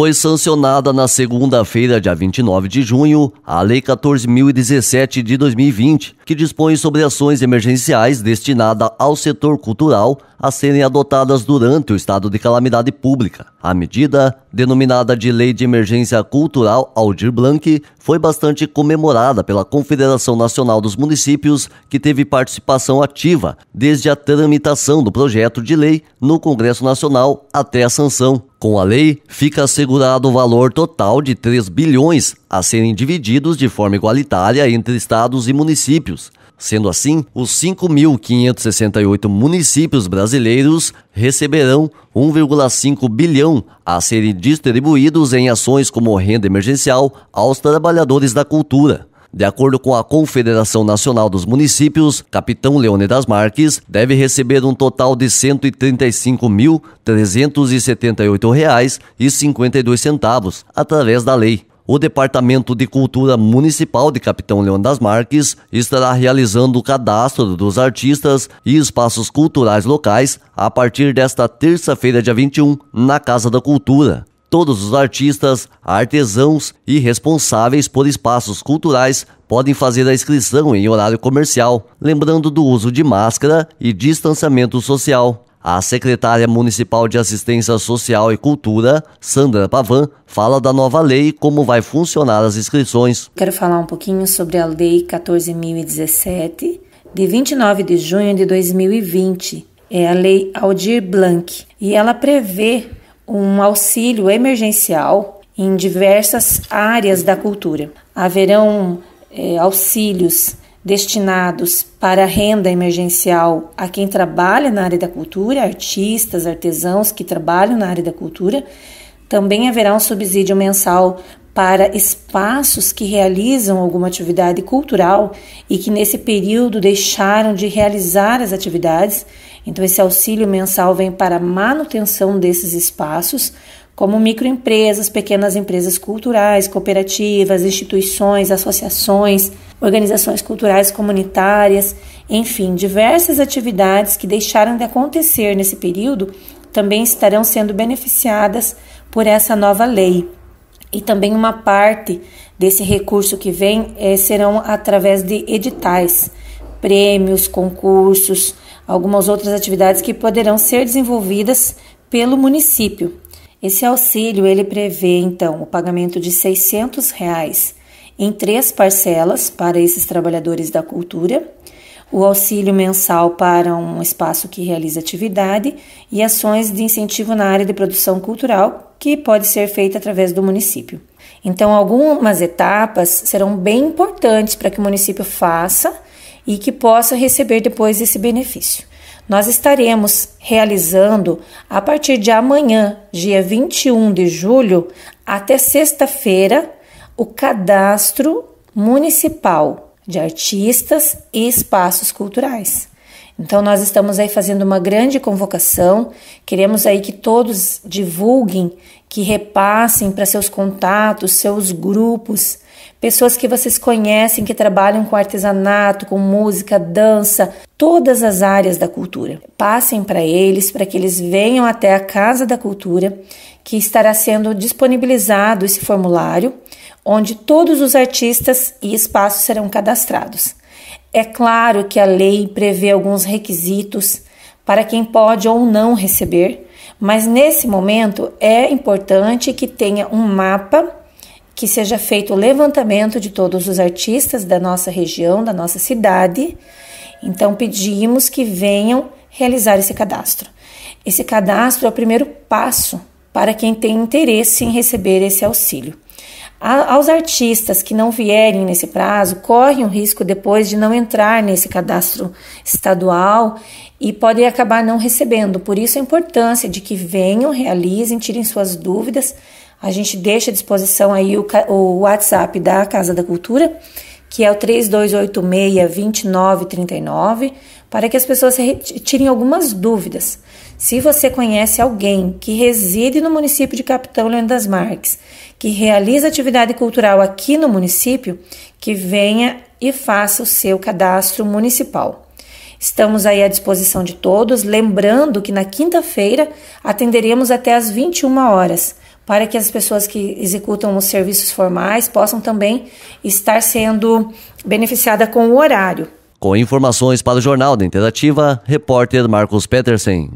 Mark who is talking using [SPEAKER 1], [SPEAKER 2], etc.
[SPEAKER 1] foi sancionada na segunda-feira, dia 29 de junho, a Lei 14.017 de 2020, que dispõe sobre ações emergenciais destinada ao setor cultural a serem adotadas durante o estado de calamidade pública. A medida, denominada de Lei de Emergência Cultural Aldir Blanc, foi bastante comemorada pela Confederação Nacional dos Municípios, que teve participação ativa desde a tramitação do projeto de lei no Congresso Nacional até a sanção. Com a lei, fica assegurado o valor total de 3 bilhões a serem divididos de forma igualitária entre estados e municípios. Sendo assim, os 5.568 municípios brasileiros receberão 1,5 bilhão a serem distribuídos em ações como renda emergencial aos trabalhadores da cultura. De acordo com a Confederação Nacional dos Municípios, Capitão Leônidas Marques deve receber um total de R$ 135.378,52 através da lei. O Departamento de Cultura Municipal de Capitão Leão das Marques estará realizando o cadastro dos artistas e espaços culturais locais a partir desta terça-feira, dia 21, na Casa da Cultura. Todos os artistas, artesãos e responsáveis por espaços culturais podem fazer a inscrição em horário comercial, lembrando do uso de máscara e distanciamento social. A secretária municipal de Assistência Social e Cultura, Sandra Pavan, fala da nova lei e como vai funcionar as inscrições.
[SPEAKER 2] Quero falar um pouquinho sobre a Lei 14.017, de 29 de junho de 2020. É a Lei Aldir Blanc e ela prevê um auxílio emergencial em diversas áreas da cultura. Haverão é, auxílios destinados para renda emergencial a quem trabalha na área da cultura, artistas, artesãos que trabalham na área da cultura. Também haverá um subsídio mensal para espaços que realizam alguma atividade cultural e que nesse período deixaram de realizar as atividades. Então, esse auxílio mensal vem para a manutenção desses espaços, como microempresas, pequenas empresas culturais, cooperativas, instituições, associações, organizações culturais comunitárias, enfim, diversas atividades que deixaram de acontecer nesse período também estarão sendo beneficiadas por essa nova lei e também uma parte desse recurso que vem é, serão através de editais, prêmios, concursos, algumas outras atividades que poderão ser desenvolvidas pelo município. Esse auxílio ele prevê então o pagamento de R$ 600 reais em três parcelas para esses trabalhadores da cultura, o auxílio mensal para um espaço que realiza atividade e ações de incentivo na área de produção cultural que pode ser feita através do município. Então, algumas etapas serão bem importantes para que o município faça e que possa receber depois esse benefício. Nós estaremos realizando a partir de amanhã, dia 21 de julho, até sexta-feira, o cadastro municipal de artistas e espaços culturais. Então nós estamos aí fazendo uma grande convocação. Queremos aí que todos divulguem, que repassem para seus contatos, seus grupos, pessoas que vocês conhecem que trabalham com artesanato, com música, dança, todas as áreas da cultura. Passem para eles para que eles venham até a Casa da Cultura, que estará sendo disponibilizado esse formulário, onde todos os artistas e espaços serão cadastrados. É claro que a lei prevê alguns requisitos para quem pode ou não receber, mas nesse momento é importante que tenha um mapa que seja feito o levantamento de todos os artistas da nossa região, da nossa cidade. Então pedimos que venham realizar esse cadastro. Esse cadastro é o primeiro passo para quem tem interesse em receber esse auxílio. A, aos artistas que não vierem nesse prazo, correm o risco depois de não entrar nesse cadastro estadual e podem acabar não recebendo. Por isso, a importância de que venham, realizem, tirem suas dúvidas. A gente deixa à disposição aí o, o WhatsApp da Casa da Cultura que é o 3286-2939, para que as pessoas tirem algumas dúvidas. Se você conhece alguém que reside no município de Capitão Leandro das Marques, que realiza atividade cultural aqui no município, que venha e faça o seu cadastro municipal. Estamos aí à disposição de todos, lembrando que na quinta-feira atenderemos até às 21 horas para que as pessoas que executam os serviços formais possam também estar sendo beneficiada com o horário.
[SPEAKER 1] Com informações para o Jornal da Interativa, repórter Marcos Petersen.